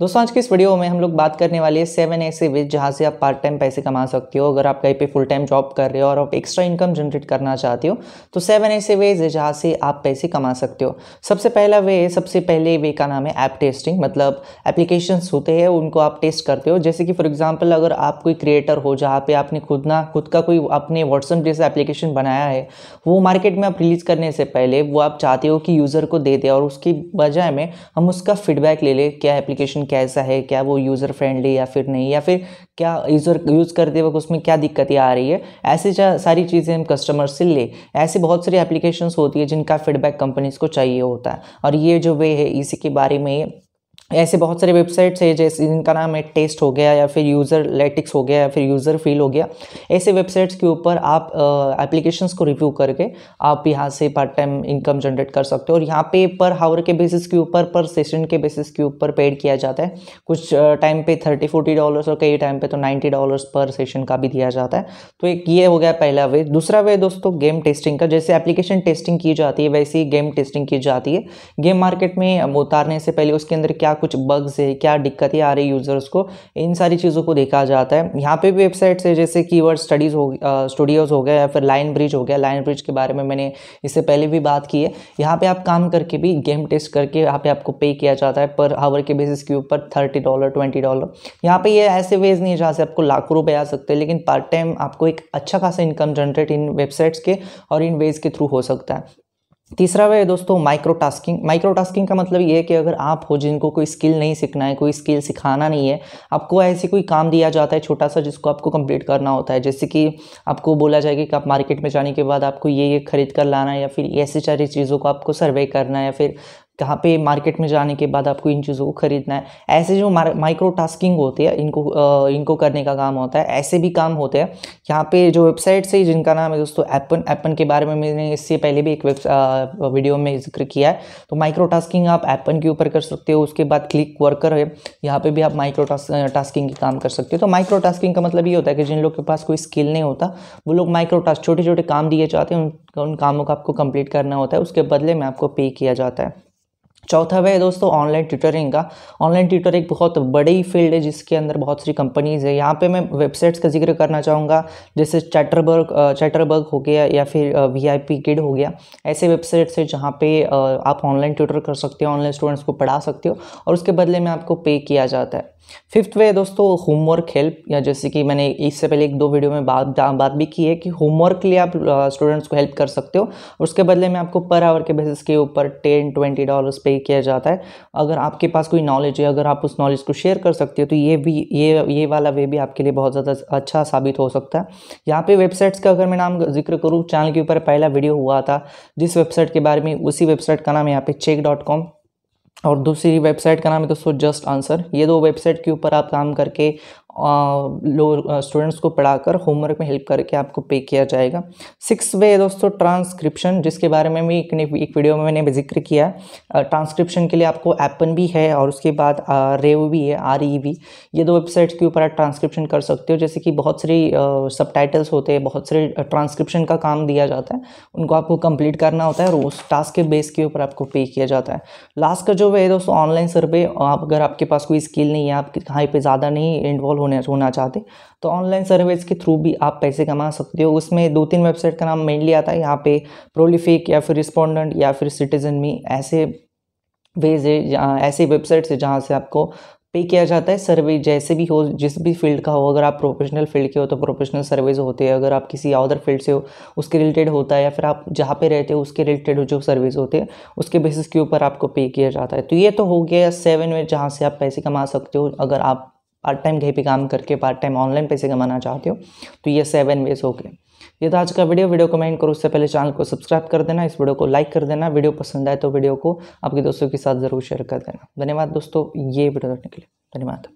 दोस्तों आज के इस वीडियो में हम लोग बात करने वाले हैं सेवन ऐसे वेज जहाँ से आप पार्ट टाइम पैसे कमा सकते हो अगर आप कहीं पे फुल टाइम जॉब कर रहे हो और आप एक्स्ट्रा इनकम जनरेट करना चाहते हो तो सेवन ऐसे वेज है जहाँ से आप पैसे कमा सकते हो सबसे पहला वे है सबसे पहले वे का नाम है ऐप टेस्टिंग मतलब एप्लीकेशन होते हैं उनको आप टेस्ट करते हो जैसे कि फॉर एग्जाम्पल अगर आप कोई क्रिएटर हो जहाँ पे आपने खुद ना खुद का कोई अपने व्हाट्सअप जैसा एप्लीकेशन बनाया है वो मार्केट में आप रिलीज़ करने से पहले वो आप चाहते हो कि यूज़र को दे दे और उसकी बजाय में हम उसका फीडबैक ले लें क्या एप्लीकेशन कैसा है क्या वो यूज़र फ्रेंडली या फिर नहीं या फिर क्या यूज़र यूज़ करते वक्त उसमें क्या दिक्कतें आ रही है ऐसी सारी चीज़ें हम कस्टमर से ले ऐसे बहुत सारी एप्लीकेशंस होती है जिनका फीडबैक कंपनीज़ को चाहिए होता है और ये जो वे है इसी के बारे में ऐसे बहुत सारे वेबसाइट्स है जैसे जिनका नाम है टेस्ट हो गया या फिर यूज़र लेटिक्स हो गया या फिर यूज़र फील हो गया ऐसे वेबसाइट्स के ऊपर आप एप्लीकेशंस को रिव्यू करके आप यहाँ से पार्ट टाइम इनकम जनरेट कर सकते हो और यहाँ पे पर हावर के बेसिस के ऊपर पर सेशन के बेसिस के ऊपर पेड किया जाता है कुछ टाइम पे थर्टी फोर्टी डॉलर्स और कई टाइम पे तो नाइन्टी डॉलर्स पर सेशन का भी दिया जाता है तो एक ये हो गया पहला वे दूसरा वे दोस्तों गेम टेस्टिंग का जैसे एप्लीकेशन टेस्टिंग की जाती है वैसे ही गेम टेस्टिंग की जाती है गेम मार्केट में उतारने से पहले उसके अंदर क्या कुछ बग्स है क्या दिक्कतें आ रही यूज़र्स को इन सारी चीज़ों को देखा जाता है यहाँ पे भी वेबसाइट्स है जैसे कीवर्ड स्टडीज़ हो स्टूडियोज़ हो गया या फिर लाइन ब्रिज हो गया लाइन ब्रिज के बारे में मैंने इससे पहले भी बात की है यहाँ पर आप काम करके भी गेम टेस्ट करके यहाँ पे आपको पे किया जाता है पर आवर के बेसिस के ऊपर थर्टी डॉलर ट्वेंटी डॉलर यहाँ पर ये ऐसे वेज नहीं है जहाँ से आपको लाखों रुपये आ सकते हैं लेकिन पार्ट टाइम आपको एक अच्छा खासा इनकम जनरेट इन वेबसाइट्स के और इन वेज के थ्रू हो सकता है तीसरा वह दोस्तों माइक्रो माइक्रो माइक्रोटास्किंग का मतलब ये है कि अगर आप हो जिनको कोई स्किल नहीं सीखना है कोई स्किल सिखाना नहीं है आपको ऐसे कोई काम दिया जाता है छोटा सा जिसको आपको कंप्लीट करना होता है जैसे कि आपको बोला जाएगा कि आप मार्केट में जाने के बाद आपको ये ये खरीद कर लाना है या फिर ऐसी सारी चीज़ों को आपको सर्वे करना है या फिर कहाँ पे मार्केट में जाने के बाद आपको इन चीज़ों को खरीदना है ऐसे जो माइक्रो टास्किंग होती है इनको आ, इनको करने का काम होता है ऐसे भी काम होते हैं यहाँ पे जो वेबसाइट से जिनका नाम है दोस्तों एपन एपन के बारे में मैंने इससे पहले भी एक वेब वीडियो में जिक्र किया है तो माइक्रो टास्किंग आप एपन के ऊपर कर सकते हो उसके बाद क्लिक वर्कर है यहाँ पर भी आप माइक्रो टास्किंग के काम कर सकते हो तो माइक्रो टास्किंग का मतलब ये होता है कि जिन लोग के पास कोई स्किल नहीं होता वो लोग माइक्रो टास्क छोटे छोटे काम दिए जाते हैं उन उन कामों का आपको कंप्लीट करना होता है उसके बदले में आपको पे किया जाता है चौथा वह है दोस्तों ऑनलाइन ट्यूटरिंग का ऑनलाइन ट्यूटर एक बहुत बड़ी फील्ड है जिसके अंदर बहुत सारी कंपनीज़ है यहाँ पे मैं वेबसाइट्स का जिक्र करना चाहूँगा जैसे चैटरबर्ग चैटरबर्ग हो गया या फिर वी आई पी किड हो गया ऐसे वेबसाइट्स है जहाँ पे आप ऑनलाइन ट्यूटर कर सकते हो ऑनलाइन स्टूडेंट्स को पढ़ा सकते हो और उसके बदले में आपको पे किया जाता है फिफ्थ वे दोस्तों होमवर्क हेल्प या जैसे कि मैंने इससे पहले एक दो वीडियो में बात बात भी की है कि होमवर्क के लिए आप स्टूडेंट्स को हेल्प कर सकते हो उसके बदले में आपको पर आवर के बेसिस के ऊपर टेन ट्वेंटी डॉलर्स पे किया जाता है अगर आपके पास कोई नॉलेज है अगर आप उस नॉलेज को शेयर कर सकते हो तो ये भी ये ये वाला वे भी आपके लिए बहुत ज़्यादा अच्छा साबित हो सकता है यहाँ पर वेबसाइट्स का अगर मैं नाम जिक्र करूँ चैनल के ऊपर पहला वीडियो हुआ था जिस वेबसाइट के बारे में उसी वेबसाइट का नाम यहाँ पे चेक डॉट कॉम और दूसरी वेबसाइट का नाम है दोस्तों जस्ट आंसर ये दो वेबसाइट के ऊपर आप काम करके लो स्टूडेंट्स को पढ़ाकर होमवर्क में हेल्प करके आपको पे किया जाएगा सिक्स वे दोस्तों ट्रांसक्रिप्शन जिसके बारे में भी एक एक वीडियो में मैंने जिक्र किया ट्रांसक्रिप्शन के लिए आपको एपन भी है और उसके बाद रेव भी है आर ई वी ये दो वेबसाइट्स के ऊपर आप ट्रांसक्रिप्शन कर सकते हो जैसे कि बहुत सारी सब टाइटल्स होते हैं बहुत सारे ट्रांसक्रिप्शन का काम दिया जाता है उनको आपको कंप्लीट करना होता है और उस टास्क के बेस के ऊपर आपको पे किया जाता है लास्ट का जो वे है दोस्तों ऑनलाइन सर्वे आप अगर आपके पास कोई स्किल नहीं है आप कहीं पर ज़्यादा नहीं इन्वॉल्व होने होना चाहते तो ऑनलाइन सर्विस के थ्रू भी आप पैसे कमा सकते हो उसमें दो तीन वेबसाइट का नाम मेनली आता है यहाँ पे प्रोलिफिक या फिर रिस्पोंडेंट या फिर सिटीजन मी ऐसे वेज है ऐसी वेबसाइट्स है जहाँ से आपको पे किया जाता है सर्वे जैसे भी हो जिस भी फील्ड का हो अगर आप प्रोफेशनल फील्ड के हो तो प्रोफेशनल सर्वेज होते हैं अगर आप किसी अदर फील्ड से हो उसके रिलेटेड होता है या फिर आप जहाँ पे रहते हो उसके रिलेटेड जो सर्विस होते हैं उसके बेसिस के ऊपर आपको पे किया जाता है तो ये तो हो गया सेवन में जहाँ से आप पैसे कमा सकते हो अगर आप पार्ट टाइम कहीं पे काम करके पार्ट टाइम ऑनलाइन पैसे कमाना चाहते हो तो ये सेवन वेज हो गए ये तो आज का वीडियो वीडियो कमेंट करो उससे पहले चैनल को सब्सक्राइब कर देना इस वीडियो को लाइक कर देना वीडियो पसंद आए तो वीडियो को आपके दोस्तों के साथ ज़रूर शेयर कर देना धन्यवाद दोस्तों ये वीडियो देखने के लिए धन्यवाद